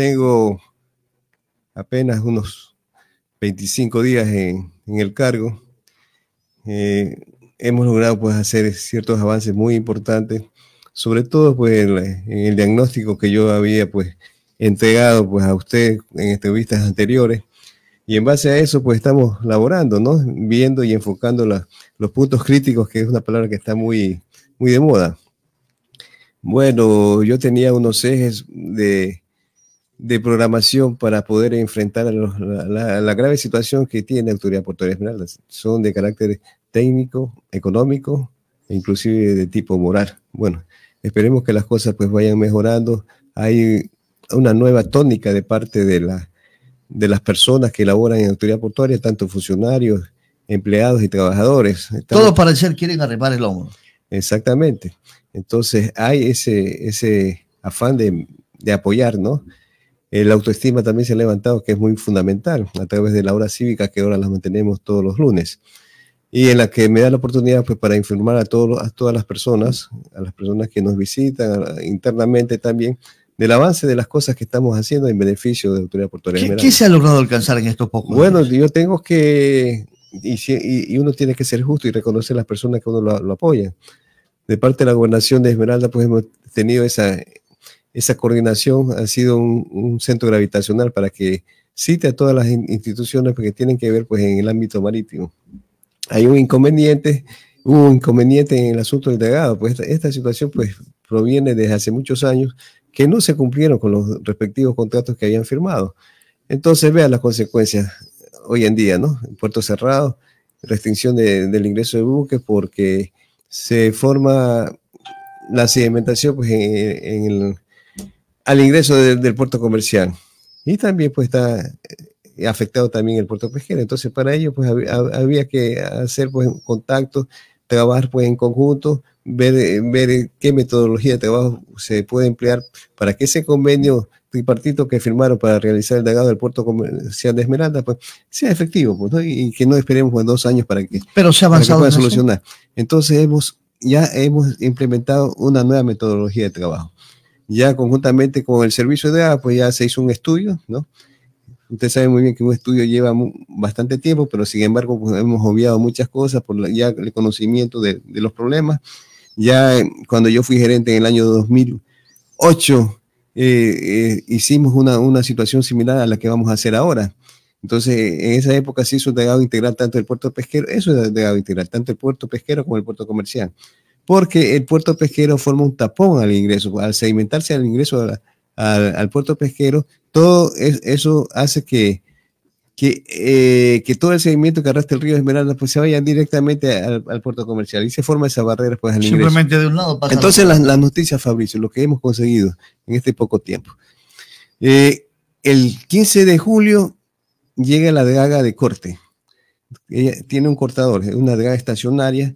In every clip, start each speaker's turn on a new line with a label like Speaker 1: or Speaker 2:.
Speaker 1: Tengo apenas unos 25 días en, el cargo. Eh, hemos logrado pues, hacer ciertos avances muy importantes, sobre todo pues, en, el diagnóstico que yo había pues, entregado pues, a usted en entrevistas anteriores. Y en base a eso, pues estamos laborando, ¿no? Viendo y enfocando los puntos críticos, que es una palabra que está muy, muy de moda. Bueno, yo tenía unos ejes de, de programación para poder enfrentar a la, grave situación que tiene la autoridad portuaria Esmeralda. Son de carácter técnico, económico e inclusive de tipo moral. Bueno, esperemos que las cosas pues vayan mejorando. Hay una nueva tónica de parte de, la, de las personas que laboran en la autoridad portuaria, tanto funcionarios, empleados y trabajadores. Todos para ser quieren arrepar el hombro. Exactamente. Entonces hay ese, ese afán de, de apoyar, ¿no? El autoestima también se ha levantado, que es muy fundamental, a través de la hora cívica que ahora las mantenemos todos los lunes. Y en la que me da la oportunidad pues, para informar a, todos, a todas las personas, a las personas que nos visitan internamente también, del avance de las cosas que estamos haciendo en beneficio de la autoridad
Speaker 2: portuaria. ¿Qué, ¿Qué, se ha logrado alcanzar en estos pocos Bueno,
Speaker 1: yo tengo que, y, uno tiene que ser justo y reconocer a las personas que uno lo, lo apoya. De parte de la gobernación de Esmeralda, pues hemos tenido esa, esa coordinación ha sido un, centro gravitacional para que cite a todas las instituciones que tienen que ver pues, en el ámbito marítimo. Hay un inconveniente, un inconveniente en el asunto del dragado, pues esta, situación pues, proviene desde hace muchos años que no se cumplieron con los respectivos contratos que habían firmado. Entonces vean las consecuencias hoy en día, ¿no? Puerto cerrado, restricción del ingreso de buques porque se forma la sedimentación pues, en el al ingreso del puerto comercial. Y también pues está eh, afectado también el puerto pesquero. Entonces para ello pues había, que hacer pues contacto, trabajar pues en conjunto, ver, eh, qué metodología de trabajo se puede emplear para que ese convenio tripartito que firmaron para realizar el dragado del puerto comercial de Esmeralda, pues sea efectivo, pues, y, que no esperemos pues, dos años para que, Pero se ha avanzado para pueda solucionar. Entonces hemos ya hemos implementado una nueva metodología de trabajo ya conjuntamente con el servicio de agua, pues ya se hizo un estudio, ¿no? Usted sabe muy bien que un estudio lleva bastante tiempo, pero sin embargo pues, hemos obviado muchas cosas por ya el conocimiento de, los problemas. Ya eh, cuando yo fui gerente en el año 2008, eh, eh, hicimos una, una situación similar a la que vamos a hacer ahora. Entonces, en esa época se hizo un integral tanto el puerto pesquero, eso es el integral, tanto el puerto pesquero como el puerto comercial porque el puerto pesquero forma un tapón al ingreso, al sedimentarse al ingreso al, puerto pesquero, todo eso hace que, que, eh, que, todo el sedimento que arrastra el río Esmeralda pues se vaya directamente al, puerto comercial y se forma esa barrera pues al Simplemente de un lado pasa Entonces las noticias, Fabricio, lo que hemos conseguido en este poco tiempo. Eh, el 15 de julio llega la draga de corte. Ella tiene un cortador, es una draga estacionaria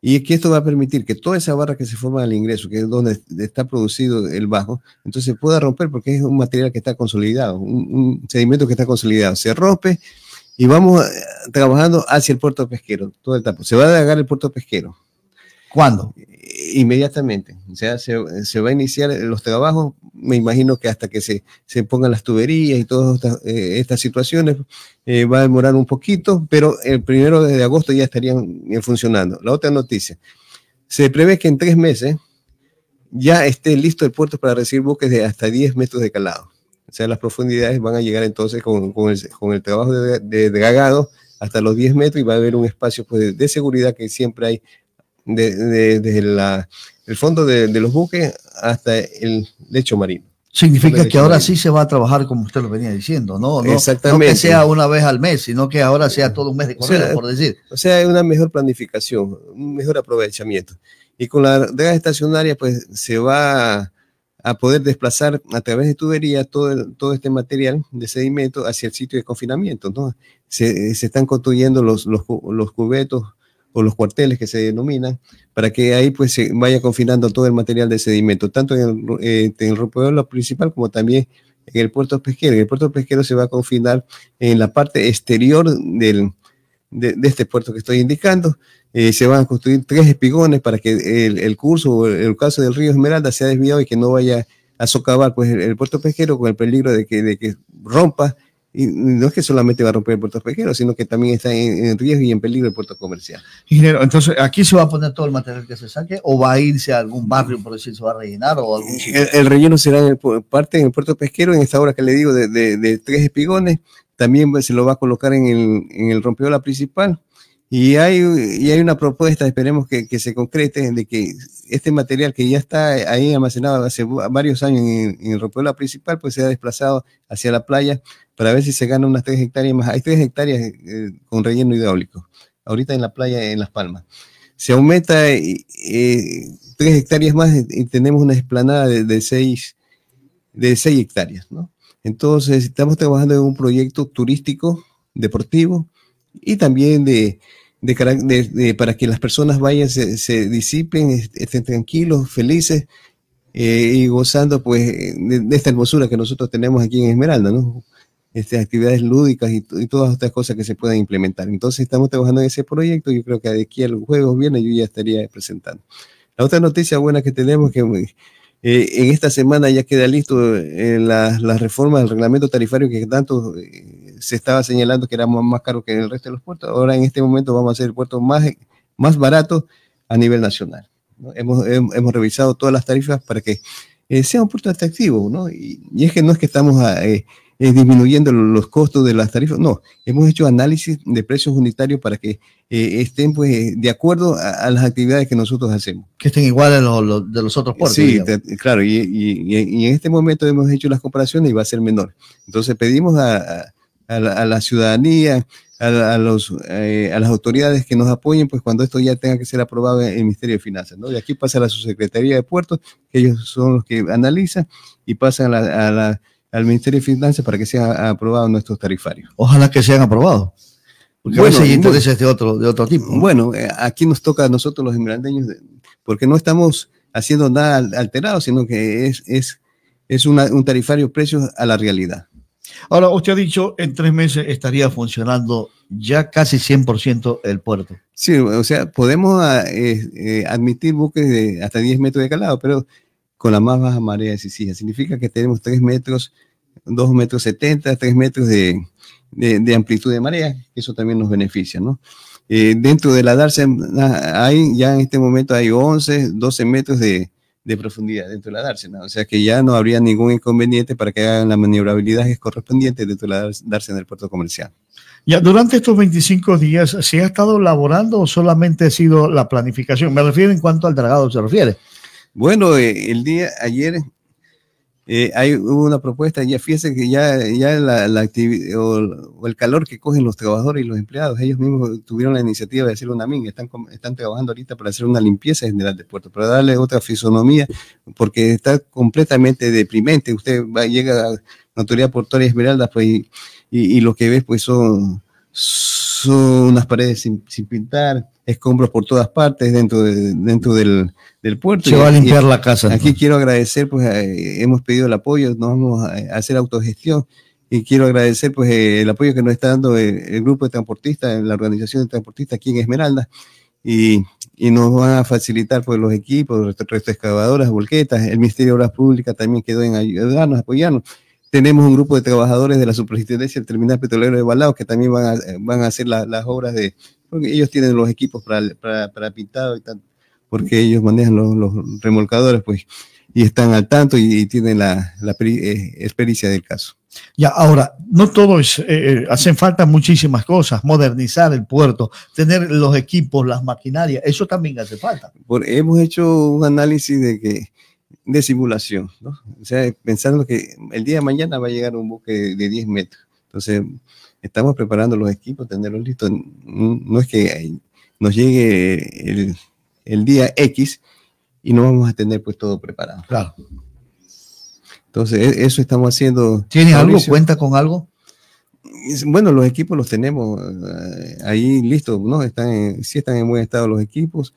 Speaker 1: y es que esto va a permitir que toda esa barra que se forma al ingreso, que es donde está producido el bajo, entonces pueda romper porque es un material que está consolidado, un, sedimento que está consolidado. Se rompe y vamos eh, trabajando hacia el puerto pesquero, todo el tapo Se va a dejar el puerto pesquero. ¿Cuándo? Inmediatamente. O sea, se, va a iniciar los trabajos, me imagino que hasta que se, se pongan las tuberías y todas estas, eh, situaciones, eh, va a demorar un poquito, pero el primero de agosto ya estarían eh, funcionando. La otra noticia, se prevé que en tres meses ya esté listo el puerto para recibir buques de hasta 10 metros de calado. O sea, las profundidades van a llegar entonces con, el, trabajo de, dragado hasta los 10 metros y va a haber un espacio pues, de seguridad que siempre hay desde el fondo de, los buques hasta el lecho marino.
Speaker 2: Significa que ahora sí se va a trabajar como usted lo venía diciendo, ¿no? Exactamente. No que sea una vez al mes, sino que ahora sea todo un mes
Speaker 1: de correr, por decir. O sea, hay una mejor planificación, un mejor aprovechamiento. Y con la draga estacionaria, pues se va a poder desplazar a través de tuberías todo, todo este material de sedimento hacia el sitio de confinamiento, Entonces, Se, están construyendo los, los cubetos o los cuarteles que se denominan, para que ahí pues se vaya confinando todo el material de sedimento, tanto en el, eh, principal como también en el puerto pesquero. el puerto pesquero se va a confinar en la parte exterior del, de, este puerto que estoy indicando. Eh, se van a construir tres espigones para que el, curso el, caso del río Esmeralda sea desviado y que no vaya a socavar pues, el, el puerto pesquero con el peligro de que, de que rompa y no es que solamente va a romper el puerto pesquero, sino que también está en, riesgo y en peligro el puerto comercial.
Speaker 2: entonces, ¿aquí se va a poner todo el material que se saque o va a irse a algún barrio, por decir, se va a rellenar? o algún... el,
Speaker 1: relleno será en parte en el puerto pesquero, en esta obra que le digo de, de, tres espigones, también pues, se lo va a colocar en el, en el rompeola principal. Y hay, y hay una propuesta, esperemos que, que, se concrete, de que este material que ya está ahí almacenado hace varios años en, en el rompeola principal, pues sea desplazado hacia la playa, para ver si se gana unas tres hectáreas más. Hay tres hectáreas eh, con relleno hidráulico, ahorita en la playa en Las Palmas. Se aumenta eh, tres hectáreas más y tenemos una explanada de, de 6, de 6 hectáreas, ¿no? Entonces, estamos trabajando en un proyecto turístico, deportivo y también de, para que las personas vayan, se, se estén tranquilos, felices eh, y gozando pues de, esta hermosura que nosotros tenemos aquí en Esmeralda, ¿no? Este, actividades lúdicas y, todas estas cosas que se puedan implementar. Entonces estamos trabajando en ese proyecto, yo creo que de aquí al jueves viene yo ya estaría presentando. La otra noticia buena que tenemos que eh, en esta semana ya queda listo eh, las la reforma del reglamento tarifario que tanto eh, se estaba señalando que era más caro que el resto de los puertos. Ahora en este momento vamos a ser el puerto más, más barato a nivel nacional. Hemos, hemos, revisado todas las tarifas para que sea un puerto atractivo, ¿no? Y, y, es que no es que estamos a, eh, disminuyendo los costos de las tarifas. No, hemos hecho análisis de precios unitarios para que eh, estén pues de acuerdo a, las actividades que nosotros hacemos. Que estén iguales a los, de los otros puertos. Sí, claro, y, en este momento hemos hecho las comparaciones y va a ser menor. Entonces pedimos a, la, ciudadanía, a, los, eh, a las autoridades que nos apoyen, pues cuando esto ya tenga que ser aprobado en el Ministerio de Finanzas. ¿no? De aquí pasa a la Subsecretaría de Puertos, que ellos son los que analizan y pasan a la al Ministerio de Finanzas para que sean aprobados nuestros tarifarios. Ojalá que sean aprobados.
Speaker 2: Porque bueno, a veces hay intereses
Speaker 1: de otro, de otro tipo. Bueno, eh, aquí nos toca a nosotros los emiranteños, porque no estamos haciendo nada alterado, sino que es, es, es un tarifario precios a
Speaker 2: la realidad. Ahora, usted ha dicho, en tres meses estaría funcionando ya casi 100% el puerto. Sí, o sea, podemos ah, eh, eh, admitir buques de
Speaker 1: hasta 10 metros de calado, pero con la más baja marea de Sicilia. Significa que tenemos 3 metros, 2 metros 70, 3 metros de, amplitud de marea, eso también nos beneficia, ¿no? Eh, dentro de la darse hay, ya en este momento hay 11, 12 metros de, profundidad
Speaker 2: dentro de la darse, o
Speaker 1: sea que ya no habría ningún inconveniente para que hagan las es correspondiente dentro de la en el puerto comercial.
Speaker 2: Ya durante estos 25 días, ¿se ha estado laborando o solamente ha sido la planificación? Me refiero en cuanto al dragado, ¿se refiere? Bueno, eh, el día ayer eh, hay hubo una propuesta, ya
Speaker 1: fíjese que ya, ya la, actividad o, el calor que cogen los trabajadores y los empleados, ellos mismos tuvieron la iniciativa de hacer una minga, están, están trabajando ahorita para hacer una limpieza general de puerto, para darle otra fisonomía, porque está completamente deprimente. Usted va, llega a la autoridad portuaria Esmeralda pues, y, lo que ves pues son son unas paredes sin, pintar, escombros por todas partes dentro, dentro del, puerto. Se va a limpiar la casa. Aquí quiero agradecer, pues eh, hemos pedido el apoyo, nos vamos a hacer autogestión y quiero agradecer pues eh, el apoyo que nos está dando eh, el, grupo de transportistas, la organización de transportistas aquí en Esmeralda y, y nos van a facilitar pues los equipos, restos excavadoras, volquetas, el Ministerio de Obras Públicas también quedó en ayudarnos, apoyarnos tenemos un grupo de trabajadores de la superintendencia del terminal petrolero de Balao que también van a, eh, van a hacer las obras de, porque ellos tienen los equipos para, para, para pintado y tal, porque ellos manejan los, remolcadores, pues, y están al tanto y, tienen la, la eh, experiencia del
Speaker 2: caso. Ya, ahora, no todo es, eh, hacen falta muchísimas cosas, modernizar el puerto, tener los equipos, las maquinarias, eso también hace falta.
Speaker 1: hemos hecho un análisis de que de simulación, ¿no? O sea, pensando que el día de mañana va a llegar un buque de 10 metros. Entonces, estamos preparando los equipos, tenerlos listos. No es que nos llegue el, día X y no vamos a tener pues todo preparado. Claro. Entonces, e-, eso estamos haciendo. ¿Tiene algo? ¿Cuenta con algo? Bueno, los equipos los tenemos eh, ahí listos, ¿no? Están en, están en buen estado los equipos.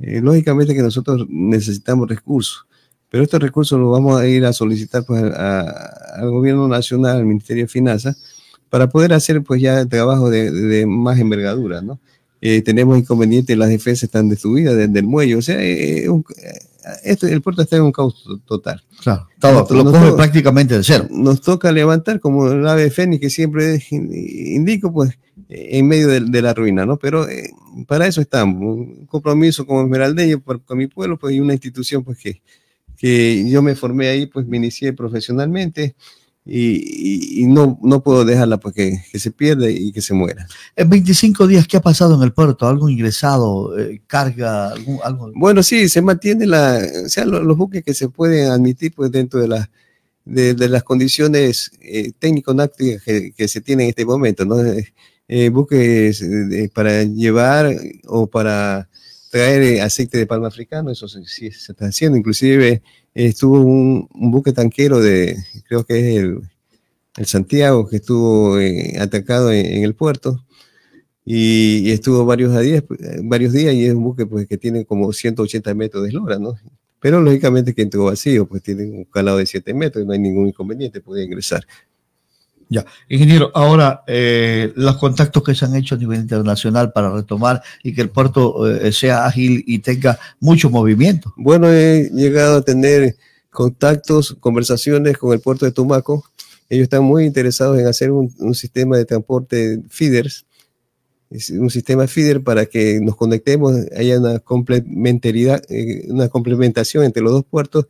Speaker 1: Eh, lógicamente que nosotros necesitamos recursos. Pero estos recursos los vamos a ir a solicitar pues, al gobierno nacional, al Ministerio de Finanzas, para poder hacer pues ya el trabajo de, más envergadura, ¿no? Eh, tenemos inconvenientes, las defensas están destruidas desde el muelle, o sea, eh, eh, este, el puerto está en un caos total.
Speaker 2: Claro, lo
Speaker 1: prácticamente de cero. Nos toca levantar como el ave fénix que siempre indico, pues en medio de, la ruina, ¿no? Pero para eso estamos, un compromiso como esmeraldeño por, con mi pueblo pues, y una institución pues que que yo me formé ahí, pues me inicié profesionalmente y, no, no puedo dejarla porque pues, que, se pierda y que se muera. En 25 días,
Speaker 2: ¿qué ha pasado en el puerto? ¿Algo ingresado, eh, carga, algo?
Speaker 1: Bueno, sí, se mantiene la, o sea, los, buques que se pueden admitir pues dentro de las de, las condiciones eh, técnico nácticas que, que, se tienen en este momento, ¿no? Eh, buques para llevar o para traer eh, aceite de palma africano, eso sí se está haciendo. Inclusive eh, estuvo un, buque tanquero de, creo que es el, Santiago, que estuvo eh, atacado en, el puerto y, estuvo varios, a varios días y es un buque pues, que tiene como 180 metros de eslora, ¿no? Pero lógicamente que entró vacío, pues tiene un calado de 7 metros, y no hay ningún inconveniente, puede ingresar.
Speaker 2: Ya, ingeniero, ahora eh, los contactos que se han hecho a nivel internacional para retomar y que el puerto eh, sea ágil y tenga mucho movimiento. Bueno,
Speaker 1: he llegado a tener contactos, conversaciones con el puerto de Tumaco. Ellos están muy interesados en hacer un, sistema de transporte feeders, un sistema feeder para que nos conectemos, haya una complementariedad, eh, una complementación entre los dos puertos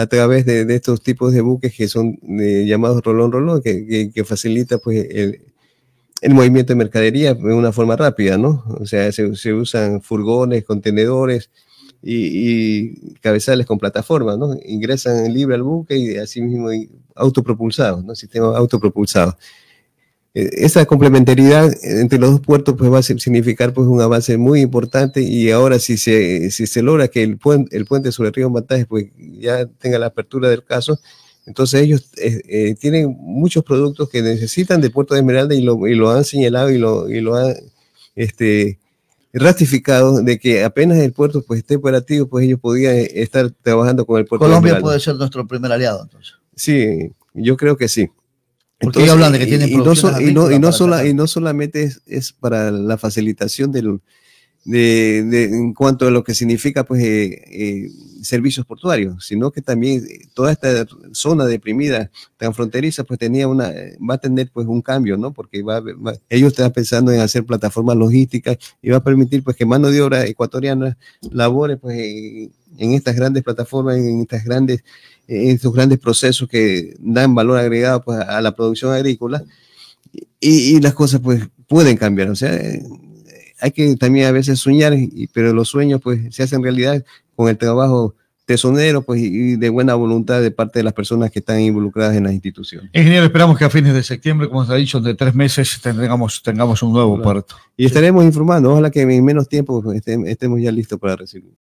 Speaker 1: a través de, estos tipos de buques que son eh, llamados rolón rolón, que, que, facilita pues el, movimiento de mercadería de una forma rápida, ¿no? O sea, se, usan furgones, contenedores y, cabezales con plataformas, ¿no? Ingresan libre al buque y así mismo autopropulsados, ¿no? Sistema autopropulsado. Eh, esa complementariedad entre los dos puertos pues va a significar pues un avance muy importante y ahora si se, si se logra que el puente, el puente sobre el río Matanzas pues ya tenga la apertura del caso, entonces ellos eh, eh, tienen muchos productos que necesitan de Puerto de Esmeralda y lo, han señalado y lo, y han este, ratificado de que apenas el puerto pues esté operativo pues ellos podrían estar trabajando con el puerto de Esmeralda. Colombia puede
Speaker 2: ser nuestro primer aliado entonces.
Speaker 1: Sí, yo creo que sí. Porque de que tiene y, y no, y no, y
Speaker 2: sola, y no solamente es, para la
Speaker 1: facilitación del, de, de, en cuanto a lo que significa pues, eh, eh, servicios portuarios, sino que también eh, toda esta zona deprimida tan fronteriza pues tenía una, eh, va a tener pues un cambio, ¿no? Porque va, ellos están pensando en hacer plataformas logísticas y va a permitir pues que mano de obra ecuatoriana labore pues en, estas grandes plataformas, en estas grandes, en estos grandes procesos que dan valor agregado pues a la producción agrícola y, y las cosas pues pueden cambiar, o sea, eh, hay que también a veces soñar, pero los sueños pues se hacen realidad con el trabajo tesonero pues, y de buena voluntad de parte de las personas que están involucradas en las instituciones.
Speaker 2: Ingeniero, esperamos que a fines de septiembre, como se ha dicho, de tres meses tengamos, un nuevo parto. puerto. Y estaremos
Speaker 1: informando, ojalá que en menos tiempo pues, estemos ya listos para recibir.